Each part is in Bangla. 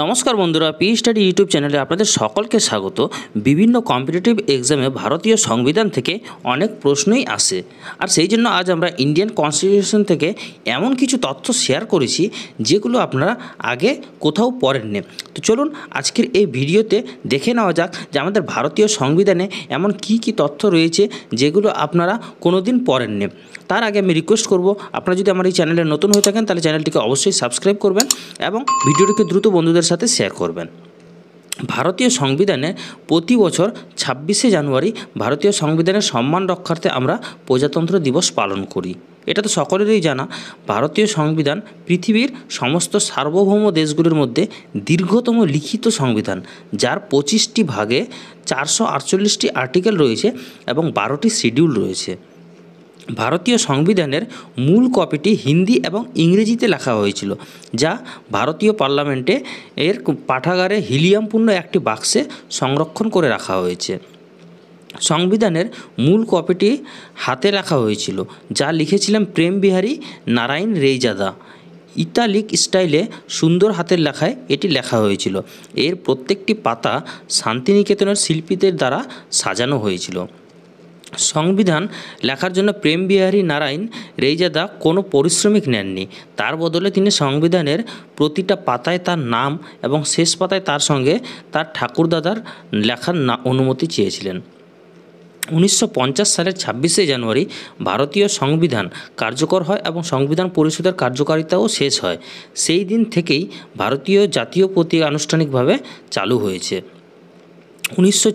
নমস্কার বন্ধুরা পি স্টাডি ইউটিউব চ্যানেলে আপনাদের সকলকে স্বাগত বিভিন্ন কম্পিটিটিভ এক্সামে ভারতীয় সংবিধান থেকে অনেক প্রশ্নই আসে আর সেই জন্য আজ আমরা ইন্ডিয়ান কনস্টিটিউশন থেকে এমন কিছু তথ্য শেয়ার করেছি যেগুলো আপনারা আগে কোথাও পড়েননি তো চলুন আজকের এই ভিডিওতে দেখে নেওয়া যাক যে আমাদের ভারতীয় সংবিধানে এমন কি কি তথ্য রয়েছে যেগুলো আপনারা কোনোদিন পড়েননি তার আগে আমি রিকোয়েস্ট করব আপনারা যদি আমার এই চ্যানেলে নতুন হয়ে থাকেন তাহলে চ্যানেলটিকে অবশ্যই সাবস্ক্রাইব করবেন এবং ভিডিওটিকে দ্রুত বন্ধুদের সাথে শেয়ার করবেন ভারতীয় সংবিধানে প্রতি বছর ছাব্বিশে জানুয়ারি ভারতীয় সংবিধানের সম্মান রক্ষার্থে আমরা প্রজাতন্ত্র দিবস পালন করি এটা তো সকলেরই জানা ভারতীয় সংবিধান পৃথিবীর সমস্ত সার্বভৌম দেশগুলির মধ্যে দীর্ঘতম লিখিত সংবিধান যার পঁচিশটি ভাগে চারশো আটচল্লিশটি আর্টিকেল রয়েছে এবং বারোটি শিডিউল রয়েছে ভারতীয় সংবিধানের মূল কপিটি হিন্দি এবং ইংরেজিতে লেখা হয়েছিল যা ভারতীয় পার্লামেন্টে এর পাঠাগারে হিলিয়ামপূর্ণ একটি বাক্সে সংরক্ষণ করে রাখা হয়েছে সংবিধানের মূল কপিটি হাতে রাখা হয়েছিল যা লিখেছিলেন প্রেমবিহারী নারায়ণ রেইজাদা ইতালিক স্টাইলে সুন্দর হাতের লেখায় এটি লেখা হয়েছিল এর প্রত্যেকটি পাতা শান্তিনিকেতনের শিল্পীদের দ্বারা সাজানো হয়েছিল সংবিধান লেখার জন্য প্রেম বিহারী নারায়ণ রেইজাদা কোনো পরিশ্রমিক নেননি তার বদলে তিনি সংবিধানের প্রতিটা পাতায় তার নাম এবং শেষ পাতায় তার সঙ্গে তার ঠাকুরদাদার লেখার অনুমতি চেয়েছিলেন উনিশশো সালের ছাব্বিশে জানুয়ারি ভারতীয় সংবিধান কার্যকর হয় এবং সংবিধান পরিষদের কার্যকারিতাও শেষ হয় সেই দিন থেকেই ভারতীয় জাতীয় প্রতীক আনুষ্ঠানিকভাবে চালু হয়েছে উনিশশো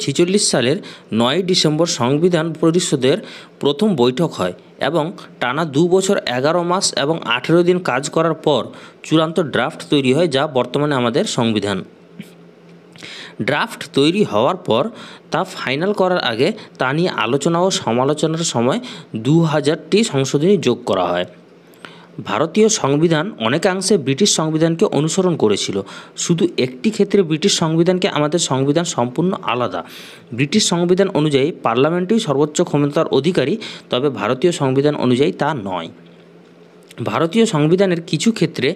সালের নয়ই ডিসেম্বর সংবিধান পরিষদের প্রথম বৈঠক হয় এবং টানা দু বছর এগারো মাস এবং আঠেরো দিন কাজ করার পর চূড়ান্ত ড্রাফট তৈরি হয় যা বর্তমানে আমাদের সংবিধান ড্রাফট তৈরি হওয়ার পর তা ফাইনাল করার আগে তা নিয়ে আলোচনা ও সমালোচনার সময় দু হাজারটি সংশোধনী যোগ করা হয় ভারতীয় সংবিধান অনেকাংশে ব্রিটিশ সংবিধানকে অনুসরণ করেছিল শুধু একটি ক্ষেত্রে ব্রিটিশ সংবিধানকে আমাদের সংবিধান সম্পূর্ণ আলাদা ব্রিটিশ সংবিধান অনুযায়ী পার্লামেন্টই সর্বোচ্চ ক্ষমতার অধিকারী তবে ভারতীয় সংবিধান অনুযায়ী তা নয় ভারতীয় সংবিধানের কিছু ক্ষেত্রে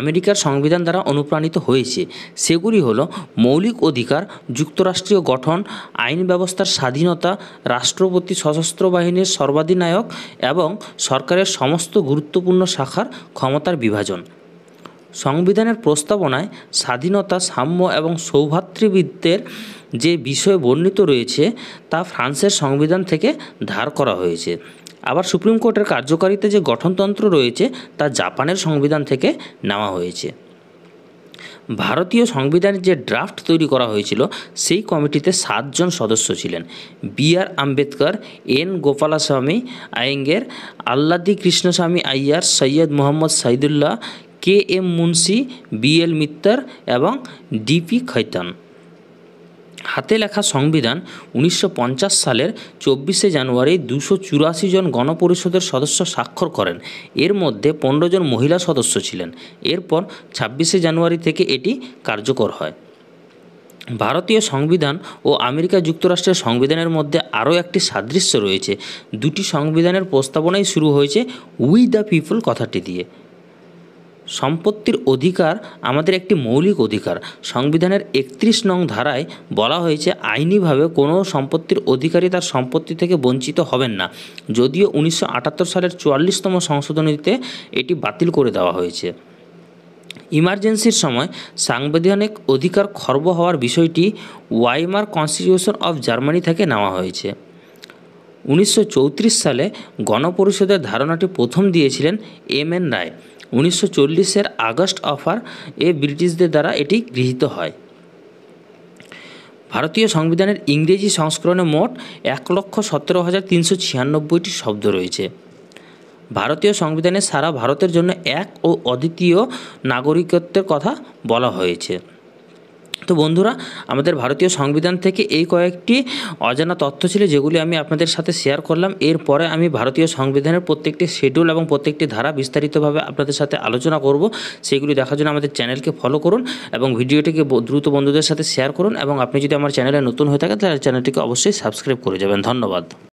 আমেরিকার সংবিধান দ্বারা অনুপ্রাণিত হয়েছে সেগুলি হল মৌলিক অধিকার যুক্তরাষ্ট্রীয় গঠন আইন ব্যবস্থার স্বাধীনতা রাষ্ট্রপতি সশস্ত্র বাহিনীর সর্বাধিনায়ক এবং সরকারের সমস্ত গুরুত্বপূর্ণ শাখার ক্ষমতার বিভাজন সংবিধানের প্রস্তাবনায় স্বাধীনতা সাম্য এবং সৌভাতৃবৃত্তের যে বিষয় বর্ণিত রয়েছে তা ফ্রান্সের সংবিধান থেকে ধার করা হয়েছে আবার সুপ্রিম কোর্টের কার্যকারিতা যে গঠনতন্ত্র রয়েছে তা জাপানের সংবিধান থেকে নেওয়া হয়েছে ভারতীয় সংবিধানের যে ড্রাফট তৈরি করা হয়েছিল সেই কমিটিতে সাতজন সদস্য ছিলেন B R Ambedkar N Gopalaswami Ayyangar Alladi Krishnaswami Ayyar Syed Mohammad Saadulla K M Munshi B L Mitter এবং ডিপি খৈতান হাতে লেখা সংবিধান উনিশশো সালের চব্বিশে জানুয়ারি দুশো চুরাশি জন গণপরিষদের সদস্য স্বাক্ষর করেন এর মধ্যে পনেরো জন মহিলা সদস্য ছিলেন এরপর ছাব্বিশে জানুয়ারি থেকে এটি কার্যকর হয় ভারতীয় সংবিধান ও আমেরিকা যুক্তরাষ্ট্রের সংবিধানের মধ্যে আরও একটি সাদৃশ্য রয়েছে দুটি সংবিধানের প্রস্তাবনাই শুরু হয়েছে উই দ্য পিপল কথাটি দিয়ে সম্পত্তির অধিকার আমাদের একটি মৌলিক অধিকার সংবিধানের একত্রিশ নং ধারায় বলা হয়েছে আইনিভাবে কোনো সম্পত্তির অধিকারী তার সম্পত্তি থেকে বঞ্চিত হবেন না যদিও উনিশশো সালের চুয়াল্লিশতম সংশোধনীতে এটি বাতিল করে দেওয়া হয়েছে ইমার্জেন্সির সময় সাংবিধানিক অধিকার খর্ব হওয়ার বিষয়টি ওয়াইমার কনস্টিটিউশন অব জার্মানি থেকে নেওয়া হয়েছে উনিশশো সালে গণপরিষদের ধারণাটি প্রথম দিয়েছিলেন এম এন রায় উনিশশো চল্লিশের আগস্ট অফার এ ব্রিটিশদের দ্বারা এটি গৃহীত হয় ভারতীয় সংবিধানের ইংরেজি সংস্করণে মোট এক লক্ষ সতেরো হাজার তিনশো ছিয়ানব্বইটি শব্দ রয়েছে ভারতীয় সংবিধানে সারা ভারতের জন্য এক ও অদ্বিতীয় নাগরিকত্বের কথা বলা হয়েছে তো বন্ধুরা আমাদের ভারতীয় সংবিধান থেকে এই কয়েকটি অজানা তথ্য ছিল যেগুলি আমি আপনাদের সাথে শেয়ার করলাম এরপরে আমি ভারতীয় সংবিধানের প্রত্যেকটি শিডিউল এবং প্রত্যেকটি ধারা বিস্তারিতভাবে আপনাদের সাথে আলোচনা করব সেগুলি দেখার জন্য আমাদের চ্যানেলকে ফলো করুন এবং ভিডিওটিকে দ্রুত বন্ধুদের সাথে শেয়ার করুন এবং আপনি যদি আমার চ্যানেলে নতুন হয়ে থাকেন তাহলে চ্যানেলটিকে অবশ্যই সাবস্ক্রাইব করে যাবেন ধন্যবাদ